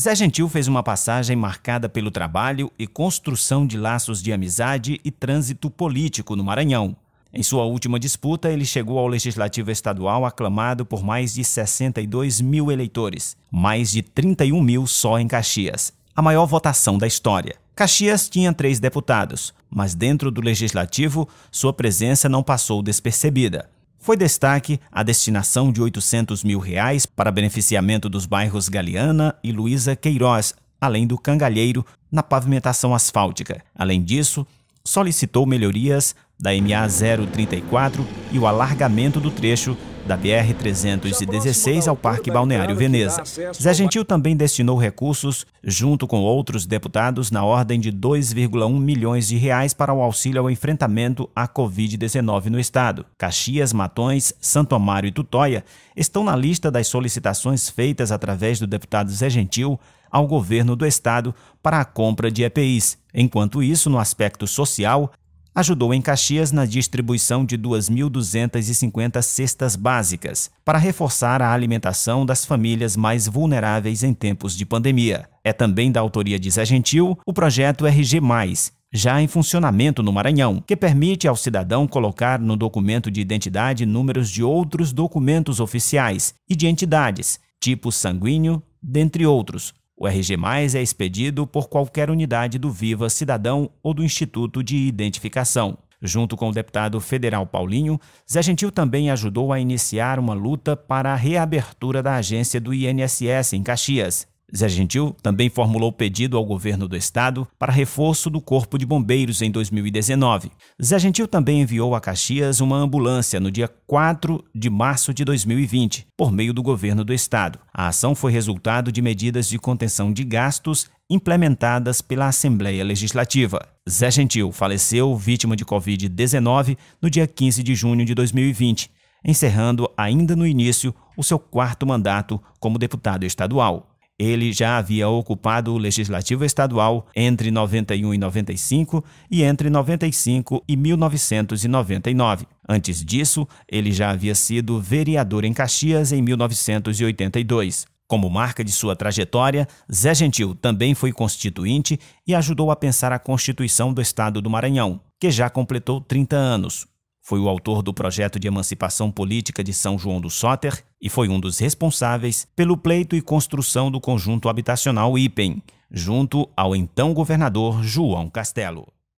Zé Gentil fez uma passagem marcada pelo trabalho e construção de laços de amizade e trânsito político no Maranhão. Em sua última disputa, ele chegou ao Legislativo Estadual aclamado por mais de 62 mil eleitores, mais de 31 mil só em Caxias, a maior votação da história. Caxias tinha três deputados, mas dentro do Legislativo, sua presença não passou despercebida. Foi destaque a destinação de 800 mil reais para beneficiamento dos bairros Galeana e Luísa Queiroz, além do Cangalheiro, na pavimentação asfáltica. Além disso, solicitou melhorias da MA 034 e o alargamento do trecho da BR-316 ao Parque Balneário Veneza. Zé Gentil também destinou recursos, junto com outros deputados, na ordem de 2,1 milhões de reais para o auxílio ao enfrentamento à Covid-19 no estado. Caxias, Matões, Santo Amaro e Tutóia estão na lista das solicitações feitas através do deputado Zé Gentil ao governo do estado para a compra de EPIs. Enquanto isso, no aspecto social, ajudou em Caxias na distribuição de 2.250 cestas básicas para reforçar a alimentação das famílias mais vulneráveis em tempos de pandemia. É também da autoria de Zé Gentil o projeto RG, já em funcionamento no Maranhão, que permite ao cidadão colocar no documento de identidade números de outros documentos oficiais e de entidades, tipo sanguíneo, dentre outros, o RG, é expedido por qualquer unidade do Viva Cidadão ou do Instituto de Identificação. Junto com o deputado federal Paulinho, Zé Gentil também ajudou a iniciar uma luta para a reabertura da agência do INSS em Caxias. Zé Gentil também formulou pedido ao governo do estado para reforço do Corpo de Bombeiros em 2019. Zé Gentil também enviou a Caxias uma ambulância no dia 4 de março de 2020, por meio do governo do estado. A ação foi resultado de medidas de contenção de gastos implementadas pela Assembleia Legislativa. Zé Gentil faleceu vítima de Covid-19 no dia 15 de junho de 2020, encerrando ainda no início o seu quarto mandato como deputado estadual. Ele já havia ocupado o legislativo estadual entre 91 e 95 e entre 95 e 1999. Antes disso, ele já havia sido vereador em Caxias em 1982. Como marca de sua trajetória, Zé Gentil também foi constituinte e ajudou a pensar a Constituição do Estado do Maranhão, que já completou 30 anos. Foi o autor do projeto de emancipação política de São João do Soter e foi um dos responsáveis pelo pleito e construção do conjunto habitacional IPEM, junto ao então governador João Castelo.